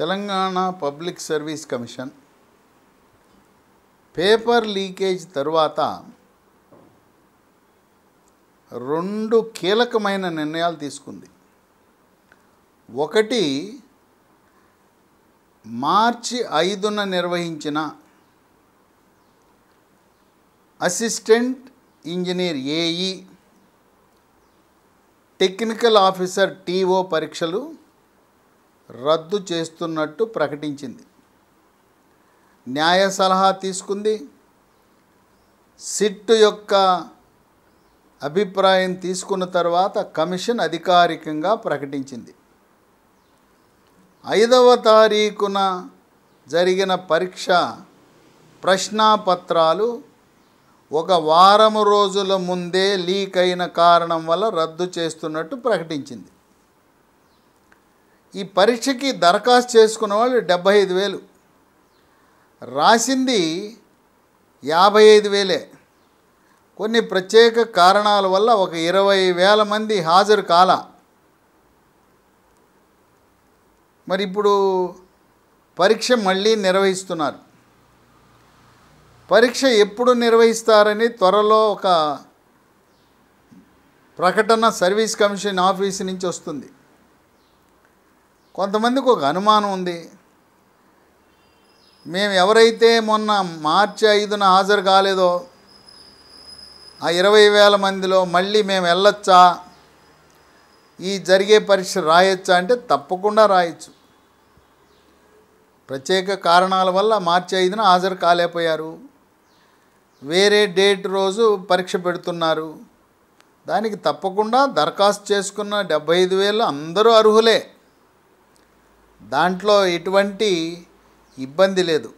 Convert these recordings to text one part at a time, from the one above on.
Telangana public service commission paper leakage తరువాత రెండు కీలకమైన నిర్ణయాలు తీసుకుంది ఒకటి మార్చి ఐదున నిర్వహించిన assistant engineer AE technical officer TO పరీక్షలు రద్దు చేస్తున్నట్టు ప్రకటించింది న్యాయ సలహా తీసుకుంది సిట్టు యొక్క అభిప్రాయం తీసుకున్న తర్వాత కమిషన్ అధికారికంగా ప్రకటించింది ఐదవ తారీఖున జరిగిన పరీక్ష ప్రశ్నాపత్రాలు ఒక వారం రోజుల ముందే లీక్ అయిన కారణం వల్ల రద్దు చేస్తున్నట్టు ప్రకటించింది ఈ పరీక్షకి దరఖాస్తు చేసుకున్న వాళ్ళు డెబ్భై ఐదు వేలు రాసింది యాభై ఐదు వేలే కొన్ని ప్రత్యేక కారణాల వల్ల ఒక ఇరవై వేల మంది హాజరు కాల మరి ఇప్పుడు పరీక్ష మళ్ళీ నిర్వహిస్తున్నారు పరీక్ష ఎప్పుడు నిర్వహిస్తారని త్వరలో ఒక ప్రకటన సర్వీస్ కమిషన్ ఆఫీస్ నుంచి వస్తుంది కొంతమందికి ఒక అనుమానం ఉంది మేము ఎవరైతే మొన్న మార్చి ఐదున హాజరు కాలేదో ఆ ఇరవై వేల మందిలో మళ్ళీ మేము వెళ్ళొచ్చా ఈ జరిగే పరీక్ష రాయొచ్చా అంటే తప్పకుండా రాయొచ్చు ప్రత్యేక కారణాల వల్ల మార్చి ఐదున హాజరు కాలేకపోయారు వేరే డేట్ రోజు పరీక్ష పెడుతున్నారు దానికి తప్పకుండా దరఖాస్తు చేసుకున్న డెబ్బై ఐదు వేలు అందరూ అర్హులే దాంట్లో ఎటువంటి ఇబ్బంది లేదు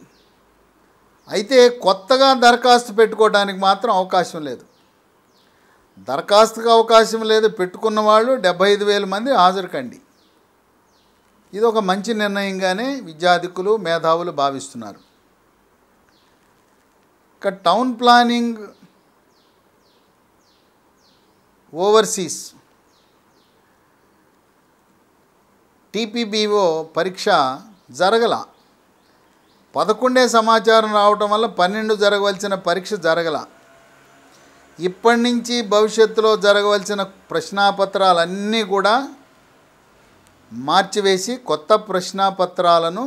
అయితే కొత్తగా దరఖాస్తు పెట్టుకోవడానికి మాత్రం అవకాశం లేదు దరఖాస్తుకు అవకాశం లేదు పెట్టుకున్న వాళ్ళు డెబ్బై ఐదు వేల మంది హాజరుకండి ఇది ఒక మంచి నిర్ణయంగానే విద్యాధికులు మేధావులు భావిస్తున్నారు ఇక టౌన్ ప్లానింగ్ ఓవర్సీస్ టీపీబీఓ పరీక్ష జరగల పదకొండే సమాచారం రావటం వల్ల పన్నెండు జరగవలసిన పరీక్ష జరగల ఇప్పటి నుంచి భవిష్యత్తులో జరగవలసిన ప్రశ్నాపత్రాలన్నీ కూడా మార్చివేసి కొత్త ప్రశ్నాపత్రాలను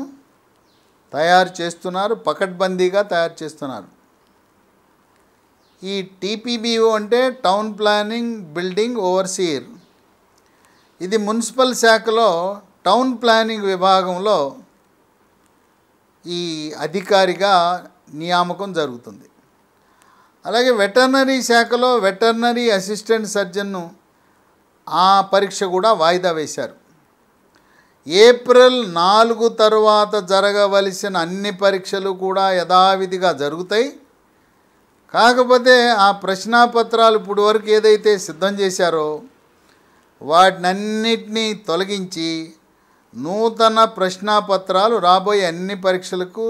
తయారు చేస్తున్నారు పకడ్బందీగా తయారు చేస్తున్నారు ఈ టీపీబీఓ అంటే టౌన్ ప్లానింగ్ బిల్డింగ్ ఓవర్సీర్ ఇది మున్సిపల్ శాఖలో టౌన్ ప్లానింగ్ విభాగంలో ఈ అధికారిగా నియామకం జరుగుతుంది అలాగే వెటర్నరీ శాఖలో వెటర్నరీ అసిస్టెంట్ సర్జన్ను ఆ పరీక్ష కూడా వాయిదా వేశారు ఏప్రిల్ నాలుగు తర్వాత జరగవలసిన అన్ని పరీక్షలు కూడా యథావిధిగా జరుగుతాయి కాకపోతే ఆ ప్రశ్నాపత్రాలు ఇప్పుడు వరకు ఏదైతే సిద్ధం చేశారో వాటినన్నిటినీ తొలగించి నూతన ప్రశ్నపత్రాలు రాబోయే అన్ని పరీక్షలకు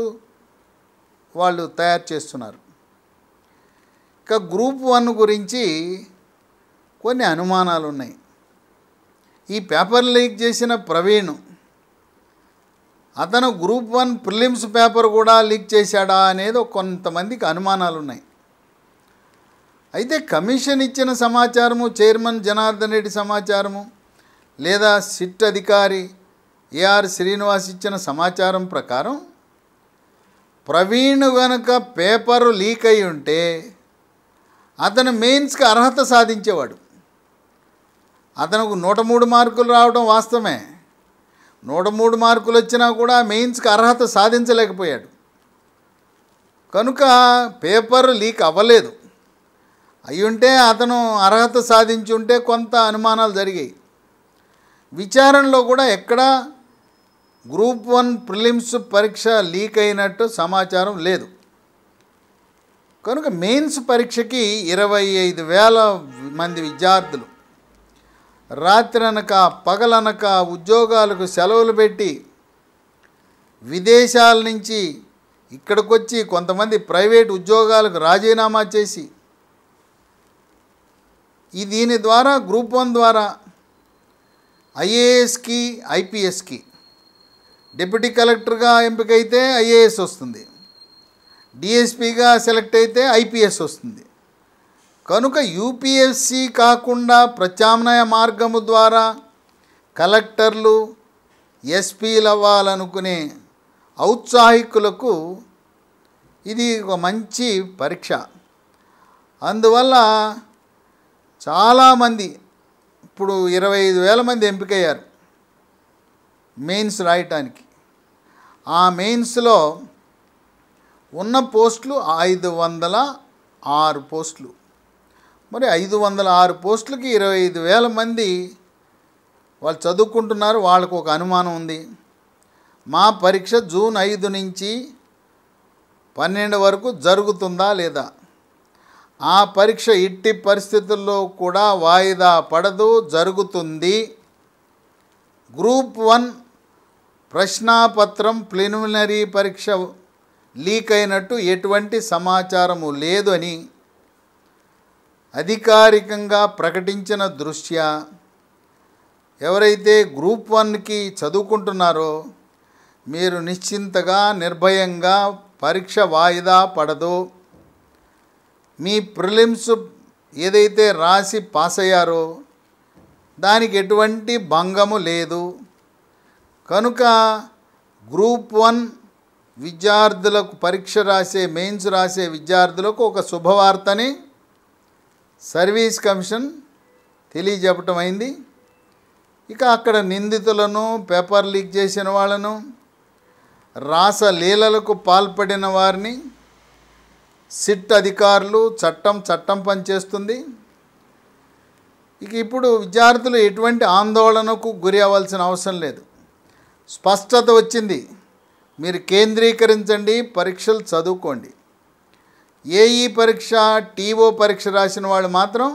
వాళ్ళు తయారు చేస్తున్నారు ఇక గ్రూప్ వన్ గురించి కొన్ని అనుమానాలు ఉన్నాయి ఈ పేపర్ లీక్ చేసిన ప్రవీణ్ అతను గ్రూప్ వన్ ప్రిలిమ్స్ పేపర్ కూడా లీక్ చేశాడా అనేది కొంతమందికి అనుమానాలు ఉన్నాయి అయితే కమిషన్ ఇచ్చిన సమాచారము చైర్మన్ జనార్దన్ రెడ్డి సమాచారము లేదా సిట్ అధికారి ఏఆర్ శ్రీనివాస్ ఇచ్చిన సమాచారం ప్రకారం ప్రవీణ్ గనక పేపరు లీక్ అయి ఉంటే అతను మెయిన్స్కి అర్హత సాధించేవాడు అతనికి నూట మూడు మార్కులు రావడం వాస్తవమే నూట మూడు మార్కులు వచ్చినా కూడా మెయిన్స్కి అర్హత సాధించలేకపోయాడు కనుక పేపర్ లీక్ అవ్వలేదు అయ్యుంటే అతను అర్హత సాధించి ఉంటే కొంత అనుమానాలు జరిగాయి విచారణలో కూడా ఎక్కడా గ్రూప్ వన్ ప్రిలిమ్స్ పరీక్ష లీక్ అయినట్టు సమాచారం లేదు కనుక మెయిన్స్ పరీక్షకి ఇరవై ఐదు వేల మంది విద్యార్థులు రాత్రనక పగలనక ఉద్యోగాలకు సెలవులు పెట్టి విదేశాల నుంచి ఇక్కడికొచ్చి కొంతమంది ప్రైవేట్ ఉద్యోగాలకు రాజీనామా చేసి ఈ దీని ద్వారా గ్రూప్ వన్ ద్వారా ఐఏఎస్కి ఐపీఎస్కి డిప్యూటీ కలెక్టర్గా ఎంపికైతే ఐఏఎస్ వస్తుంది డిఎస్పిగా సెలెక్ట్ అయితే ఐపీఎస్ వస్తుంది కనుక యూపీఎస్సి కాకుండా ప్రత్యామ్నాయ మార్గము ద్వారా కలెక్టర్లు ఎస్పీలు అవ్వాలనుకునే ఔత్సాహికులకు ఇది ఒక మంచి పరీక్ష అందువల్ల చాలామంది ఇప్పుడు ఇరవై ఐదు వేల మంది ఎంపికయ్యారు మెయిన్స్ రాయటానికి ఆ మెయిన్స్లో ఉన్న పోస్టులు ఐదు వందల ఆరు పోస్టులు మరి ఐదు వందల ఆరు పోస్టులకి ఇరవై ఐదు వేల మంది వాళ్ళు చదువుకుంటున్నారు వాళ్ళకు ఒక అనుమానం ఉంది మా పరీక్ష జూన్ ఐదు నుంచి పన్నెండు వరకు జరుగుతుందా లేదా ఆ పరీక్ష ఇట్టి పరిస్థితుల్లో కూడా వాయిదా పడదు జరుగుతుంది గ్రూప్ వన్ ప్రశ్నాపత్రం ప్లినరీ పరీక్ష లీక్ అయినట్టు ఎటువంటి సమాచారము లేదు అని అధికారికంగా ప్రకటించిన దృష్ట్యా ఎవరైతే గ్రూప్ వన్కి చదువుకుంటున్నారో మీరు నిశ్చింతగా నిర్భయంగా పరీక్ష వాయిదా పడదు మీ ప్రిలిమ్స్ ఏదైతే రాసి పాస్ అయ్యారో దానికి ఎటువంటి భంగము లేదు కనుక గ్రూప్ వన్ విద్యార్థులకు పరీక్ష రాసే మెయిన్స్ రాసే విద్యార్థులకు ఒక శుభవార్తని సర్వీస్ కమిషన్ తెలియజెప్పటం అయింది ఇక అక్కడ నిందితులను పేపర్ లీక్ చేసిన వాళ్ళను రాస లీలలకు పాల్పడిన వారిని సిట్ అధికారులు చట్టం చట్టం పనిచేస్తుంది ఇక ఇప్పుడు విద్యార్థులు ఎటువంటి ఆందోళనకు గురి అవ్వాల్సిన అవసరం లేదు స్పష్టత వచ్చింది మీరు కేంద్రీకరించండి పరీక్షలు చదువుకోండి ఏఈ పరీక్ష టీఓ పరీక్ష రాసిన వాళ్ళు మాత్రం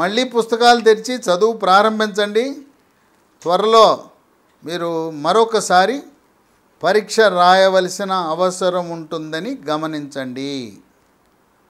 మళ్ళీ పుస్తకాలు తెరిచి చదువు ప్రారంభించండి త్వరలో మీరు మరొకసారి పరీక్ష రాయవలసిన అవసరం ఉంటుందని గమనించండి